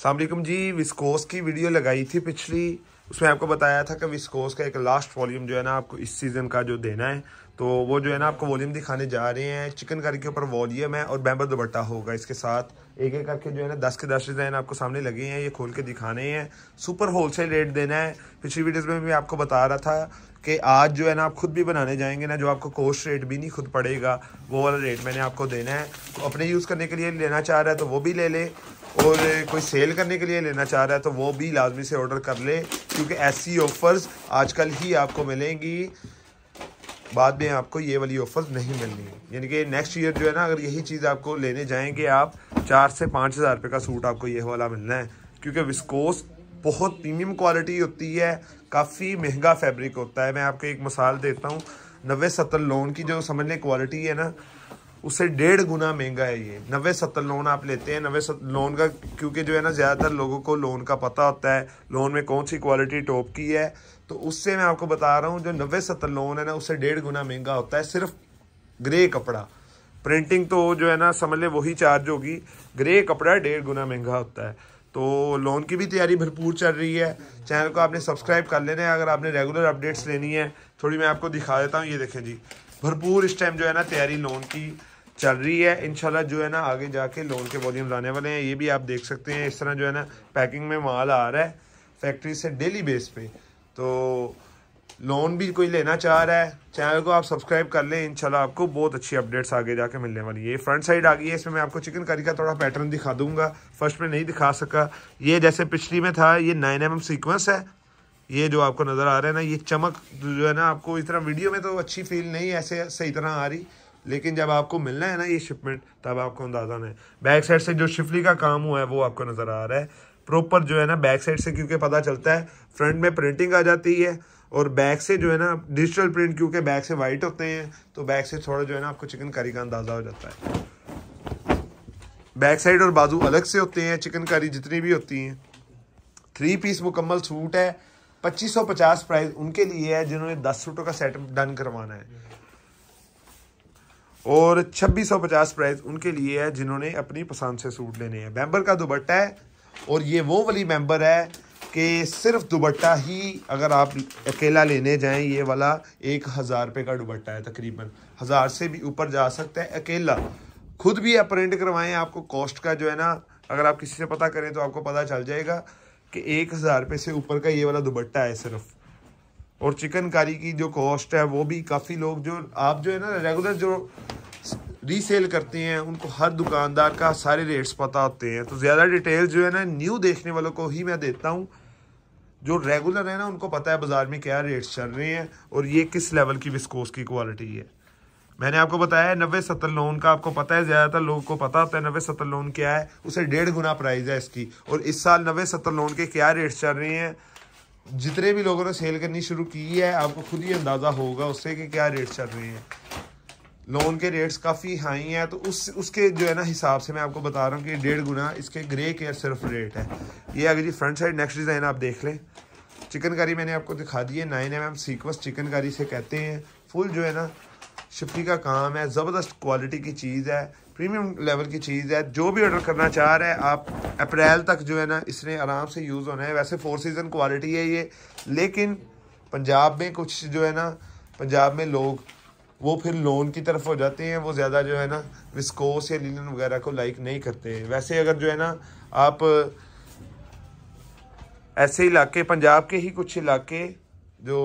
सामरिकम जी viscous की video लगाई थी पिछली उसमें आपको बताया था कि विस्कोस का एक लास्ट वॉल्यूम जो है ना आपको इस सीज़न का जो देना है तो वो जो है ना आपको वॉल्यूम दिखाने जा रहे हैं चिकन करी के ऊपर वॉल्यूम है और बैंबर दुबट्टा होगा इसके साथ एक एक करके जो है ना दस के दस डिज़ाइन आपको सामने लगे हैं ये खोल के दिखाने हैं सुपर होलसेल रेट देना है पिछली वीडियोस में भी आपको बता रहा था कि आज जो है ना आप खुद भी बनाने जाएंगे ना जो आपको कोस्ट रेट भी नहीं खुद पड़ेगा वो वाला रेट मैंने आपको देना है तो अपने यूज़ करने के लिए लेना चाह रहा है तो वो भी ले ले और कोई सेल करने के लिए लेना चाह रहा है तो वो भी लाजमी से ऑर्डर कर ले क्योंकि ऐसी ऑफ़र्स आजकल ही आपको मिलेंगी बाद में आपको ये वाली ऑफर नहीं मिलनी है यानी कि नेक्स्ट ईयर जो है ना अगर यही चीज़ आपको लेने जाएंगे आप चार से पाँच हज़ार रुपये का सूट आपको ये वाला मिलना है क्योंकि विस्कोस बहुत प्रीमियम क्वालिटी होती है काफ़ी महंगा फैब्रिक होता है मैं आपको एक मिसाल देता हूँ नबे सत्तर लोन की जो समझ लें क्वालिटी है ना उससे डेढ़ गुना महंगा है ये नबे सत्तर लोन आप लेते हैं नबे सत्तर लोन का क्योंकि जो है ना ज़्यादातर लोगों को लोन का पता होता है लोन में कौन सी क्वालिटी टॉप की है तो उससे मैं आपको बता रहा हूँ जो नब्बे सत्तर लोन है ना उससे डेढ़ गुना महंगा होता है सिर्फ ग्रे कपड़ा प्रिंटिंग तो जो है ना समझ लें वही चार्ज होगी ग्रे कपड़ा डेढ़ गुना महंगा होता है तो लोन की भी तैयारी भरपूर चल रही है चैनल को आपने सब्सक्राइब कर लेना है अगर आपने रेगुलर अपडेट्स लेनी है थोड़ी मैं आपको दिखा देता हूँ ये देखें जी भरपूर इस टाइम जो है ना तैयारी लोन की चल रही है इनशाला जो है ना आगे जाके लोन के वॉल्यूम लाने वाले हैं ये भी आप देख सकते हैं इस तरह जो है ना पैकिंग में माल आ रहा है फैक्ट्री से डेली बेस पे तो लोन भी कोई लेना चाह रहा है चैनल को आप सब्सक्राइब कर लें इंशाल्लाह आपको बहुत अच्छी अपडेट्स आगे जाके मिलने वाली है ये फ्रंट साइड आ गई है इसमें मैं आपको चिकन करी का थोड़ा पैटर्न दिखा दूंगा फर्स्ट में नहीं दिखा सका ये जैसे पिछली में था ये नाइन एम सीक्वेंस है ये जो आपको नज़र आ रहा है ना ये चमक जो है ना आपको इस तरह वीडियो में तो अच्छी फील नहीं ऐसे सही तरह आ रही लेकिन जब आपको मिलना है ना ये शिपमेंट तब आपको अंदाजा नहीं बैक साइड से जो शिफली का काम हुआ है वो आपको नज़र आ रहा है प्रॉपर जो है ना बैक साइड से क्योंकि पता चलता है फ्रंट में प्रिंटिंग आ जाती है और बैक से जो है ना डिजिटल प्रिंट क्योंकि बैक से वाइट होते हैं तो बैक से थोड़ा जो है ना आपको चिकनकारी का अंदाज़ा हो जाता है बैक साइड और बाजू अलग से होते हैं चिकनकारी जितनी भी होती हैं थ्री पीस मुकम्मल सूट है 2550 प्राइस उनके लिए है जिन्होंने 10 सूटों का सेट डन करवाना है और 2650 प्राइस उनके लिए है जिन्होंने अपनी पसंद से सूट लेने हैं बैम्बर का दुपट्टा है और ये वो वाली मेंबर है कि सिर्फ दुबट्टा ही अगर आप अकेला लेने जाएं ये वाला एक हज़ार रुपये का दुबट्टा है तकरीबन हज़ार से भी ऊपर जा सकता है अकेला खुद भी आप प्रिंट करवाएं आपको कॉस्ट का जो है ना अगर आप किसी से पता करें तो आपको पता चल जाएगा कि एक हज़ार रुपये से ऊपर का ये वाला दुबट्टा है सिर्फ और चिकनकारी की जो कॉस्ट है वो भी काफ़ी लोग जो आप जो है ना रेगुलर जो रीसेल करते हैं उनको हर दुकानदार का सारे रेट्स पता होते हैं तो ज़्यादा डिटेल जो है ना न्यू देखने वालों को ही मैं देता हूँ जो रेगुलर है ना उनको पता है बाज़ार में क्या रेट्स चल रहे हैं और ये किस लेवल की विस्कोस की क्वालिटी है मैंने आपको बताया है नब्बे सत्तर लोन का आपको पता है ज़्यादातर लोगों को पता होता है नब्बे सत्तर लोन क्या है उसे डेढ़ गुना प्राइस है इसकी और इस साल नब्बे सत्तर लोन के क्या रेट्स चल रहे हैं जितने भी लोगों ने सेल करनी शुरू की है आपको खुद ही अंदाज़ा होगा उससे कि क्या रेट चल रहे हैं लोन के रेट्स काफ़ी हाई हैं तो उस उसके जो है ना हिसाब से मैं आपको बता रहा हूँ कि डेढ़ गुना इसके ग्रे के सिर्फ रेट है ये अगर जी फ्रंट साइड नेक्स्ट डिज़ाइन आप देख लें चिकनकारी मैंने आपको दिखा दी है nine M M sequins chikankari से कहते हैं फुल जो है ना शिफ्टी का काम है ज़बरदस्त क्वालिटी की चीज़ है प्रीमियम लेवल की चीज़ है जो भी ऑर्डर करना चाह रहे हैं आप अप्रैल तक जो है ना इसने आराम से यूज़ होना है वैसे फोर सीज़न क्वालिटी है ये लेकिन पंजाब में कुछ जो है ना पंजाब में लोग वो फिर लोन की तरफ हो जाते हैं वो ज़्यादा जो है ना विस्कोस या लीलन वगैरह को लाइक नहीं करते हैं वैसे अगर जो है ना आप ऐसे इलाके पंजाब के ही कुछ इलाके जो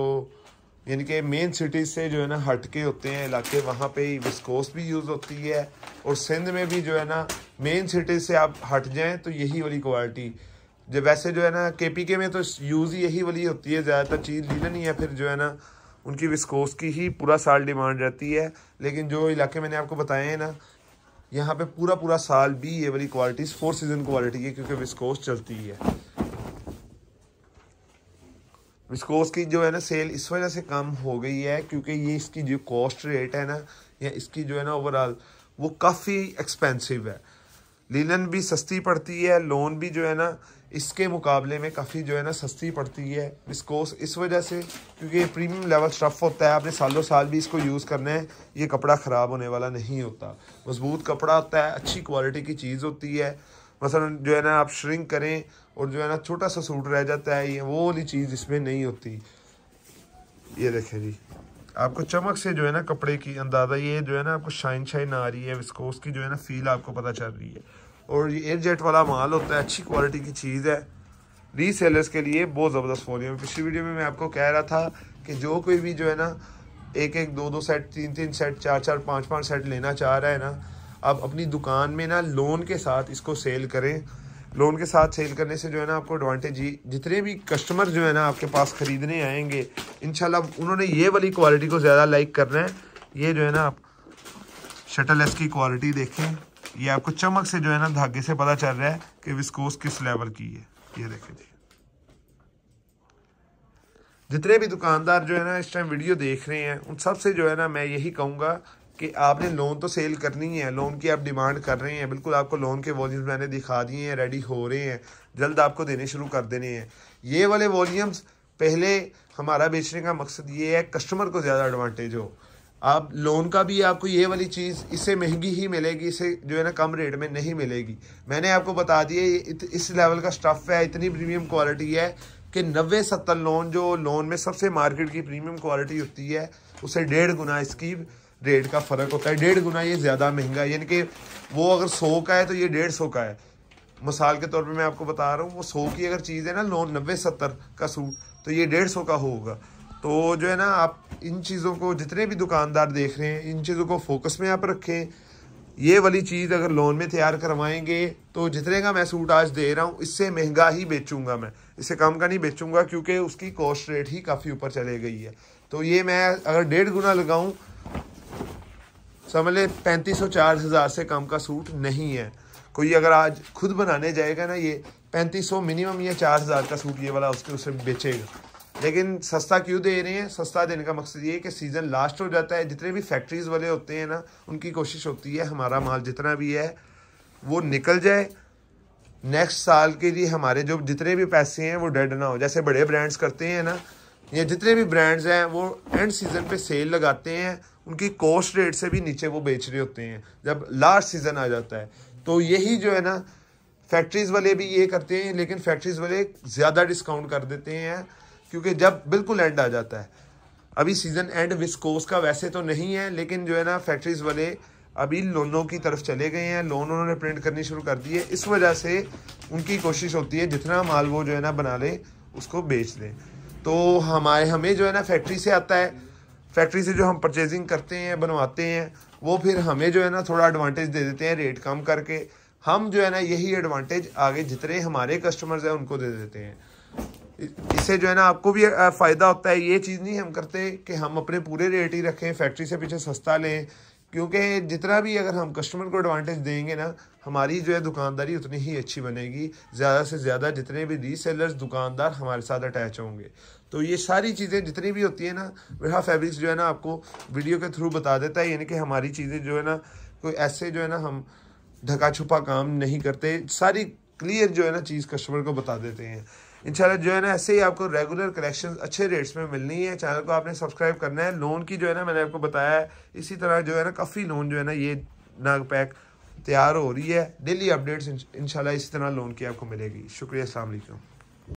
यानी कि मेन सिटीज़ से जो है ना हट के होते हैं इलाके वहाँ पे विस्कोस भी यूज़ होती है और सिंध में भी जो है ना मेन सिटीज़ से आप हट जाएँ तो यही वाली क्वालिटी जब वैसे जो है ना के पी के में तो यूज़ ही यही वाली होती है ज़्यादातर चीज़ लीलन ही है फिर जो है ना उनकी विस्कोस की ही पूरा साल डिमांड रहती है लेकिन जो इलाके मैंने आपको बताए हैं ना यहाँ पे पूरा पूरा साल भी ये वाली क्वालिटी फोर सीजन क्वालिटी है क्योंकि विस्कोस चलती है विस्कोस की जो है ना सेल इस वजह से कम हो गई है क्योंकि ये इसकी जो कॉस्ट रेट है ना या इसकी जो है ना ओवरऑल वो काफ़ी एक्सपेंसिव है लिनन भी सस्ती पड़ती है लोन भी जो है ना इसके मुकाबले में काफ़ी जो है ना सस्ती पड़ती है विस्कोस इस वजह से क्योंकि प्रीमियम लेवल स्टफ़ होता है आपने सालों साल भी इसको यूज़ करना है ये कपड़ा ख़राब होने वाला नहीं होता मज़बूत कपड़ा होता है अच्छी क्वालिटी की चीज़ होती है मसलन जो है ना आप श्रिंक करें और जो है ना छोटा सा सूट रह जाता है ये वो वाली चीज़ इसमें नहीं होती ये देखें जी आपको चमक से जो है ना कपड़े की अंदाज़ा ये जो है ना आपको शाइन शाइन आ रही है विस्कोस की जो है ना फील आपको पता चल रही है और ये एयर जेट वाला माल होता है अच्छी क्वालिटी की चीज़ है रीसेलर्स के लिए बहुत ज़बरदस्त फोन है पिछली वीडियो में मैं आपको कह रहा था कि जो कोई भी जो है ना एक एक दो दो सेट तीन तीन सेट चार चार पाँच पाँच सेट लेना चाह रहा है ना आप अपनी दुकान में ना लोन के साथ इसको सेल करें लोन के साथ सेल करने से जो है ना आपको एडवांटेज ही जितने भी कस्टमर जो है ना आपके पास ख़रीदने आएंगे इन उन्होंने ये वाली क्वालिटी को ज़्यादा लाइक करना है ये जो है ना आप शटल एस की क्वालिटी देखें ये आपको चमक से जो है ना धागे से पता चल रहा है कि विस्कोस किस लेवल की है ये देखें जी जितने भी दुकानदार जो है ना इस टाइम वीडियो देख रहे हैं उन सबसे जो है ना मैं यही कहूँगा कि आपने लोन तो सेल करनी है लोन की आप डिमांड कर रहे हैं बिल्कुल आपको लोन के वॉल्यूम्स मैंने दिखा दिए हैं रेडी हो रहे हैं जल्द आपको देने शुरू कर देने हैं ये वाले वॉल्यूम्स पहले हमारा बेचने का मकसद ये है कस्टमर को ज़्यादा एडवांटेज हो आप लोन का भी आपको ये वाली चीज़ इससे महंगी ही मिलेगी इसे जो है ना कम रेट में नहीं मिलेगी मैंने आपको बता दिया ये इस लेवल का स्टफ़ है इतनी प्रीमियम क्वालिटी है कि नब्बे सत्तर लोन जो लोन में सबसे मार्केट की प्रीमियम क्वालिटी होती है उसे डेढ़ गुना इसकी रेट का फ़र्क होता है डेढ़ गुना ये ज़्यादा महंगा है यानी कि वो अगर सौ का है तो ये डेढ़ सौ का है मिसाल के तौर पे मैं आपको बता रहा हूँ वो सौ की अगर चीज़ है ना लोन नब्बे सत्तर का सूट तो ये डेढ़ सौ का होगा तो जो है ना आप इन चीज़ों को जितने भी दुकानदार देख रहे हैं इन चीज़ों को फोकस में आप रखें ये वाली चीज़ अगर लोन में तैयार करवाएंगे तो जितने का मैं सूट आज दे रहा हूँ इससे महंगा ही बेचूंगा मैं इससे कम का नहीं बेचूंगा क्योंकि उसकी कॉस्ट रेट ही काफ़ी ऊपर चले गई है तो ये मैं अगर डेढ़ गुना लगाऊँ समझ लें पैंतीस सौ चार हज़ार से कम का सूट नहीं है कोई अगर आज खुद बनाने जाएगा ना ये पैंतीस सौ मिनिमम या चार हज़ार का सूट ये वाला उसके उसे बेचेगा लेकिन सस्ता क्यों दे रहे हैं सस्ता देने का मकसद ये है कि सीज़न लास्ट हो जाता है जितने भी फैक्ट्रीज़ वाले होते हैं ना उनकी कोशिश होती है हमारा माल जितना भी है वो निकल जाए नेक्स्ट साल के लिए हमारे जो जितने भी पैसे हैं वो डेड ना हो जैसे बड़े ब्रांड्स करते हैं ना या जितने भी ब्रांड्स हैं वो एंड सीज़न पे सेल लगाते हैं उनकी कॉस्ट रेट से भी नीचे वो बेच रहे होते हैं जब लास्ट सीज़न आ जाता है तो यही जो है ना फैक्ट्रीज़ वाले भी ये करते हैं लेकिन फैक्ट्रीज़ वाले ज़्यादा डिस्काउंट कर देते हैं क्योंकि जब बिल्कुल एंड आ जाता है अभी सीज़न एंड विस्कोस का वैसे तो नहीं है लेकिन जो है ना फैक्ट्रीज़ वाले अभी लोनों की तरफ चले गए हैं लोन उन्होंने प्रिंट करनी शुरू कर दी है इस वजह से उनकी कोशिश होती है जितना माल वो जो है ना बना लें उसको बेच दें तो हमारे हमें जो है ना फैक्ट्री से आता है फैक्ट्री से जो हम परचेजिंग करते हैं बनवाते हैं वो फिर हमें जो है ना थोड़ा एडवांटेज दे देते हैं रेट कम करके हम जो है ना यही एडवांटेज आगे जितने हमारे कस्टमर्स हैं उनको दे देते हैं इससे जो है ना आपको भी फ़ायदा होता है ये चीज़ नहीं हम करते कि हम अपने पूरे रेट ही रखें फैक्ट्री से पीछे सस्ता लें क्योंकि जितना भी अगर हम कस्टमर को एडवांटेज देंगे ना हमारी जो है दुकानदारी उतनी ही अच्छी बनेगी ज़्यादा से ज़्यादा जितने भी रीसेलर्स दुकानदार हमारे साथ अटैच होंगे तो ये सारी चीज़ें जितनी भी होती है ना वहा फैब्रिक्स जो है ना आपको वीडियो के थ्रू बता देता है यानी कि हमारी चीज़ें जो है ना कोई ऐसे जो है ना हम ढका छुपा काम नहीं करते सारी क्लियर जो है ना चीज़ कस्टमर को बता देते हैं इंशाल्लाह जो है ना ऐसे ही आपको रेगुलर कलेक्शन अच्छे रेट्स में मिलनी है चैनल को आपने सब्सक्राइब करना है लोन की जो है ना मैंने आपको बताया है इसी तरह जो है ना काफ़ी लोन जो है ना ये नाग पैक तैयार हो रही है डेली अपडेट्स इंशाल्लाह इसी तरह लोन की आपको मिलेगी शुक्रिया अलैक्म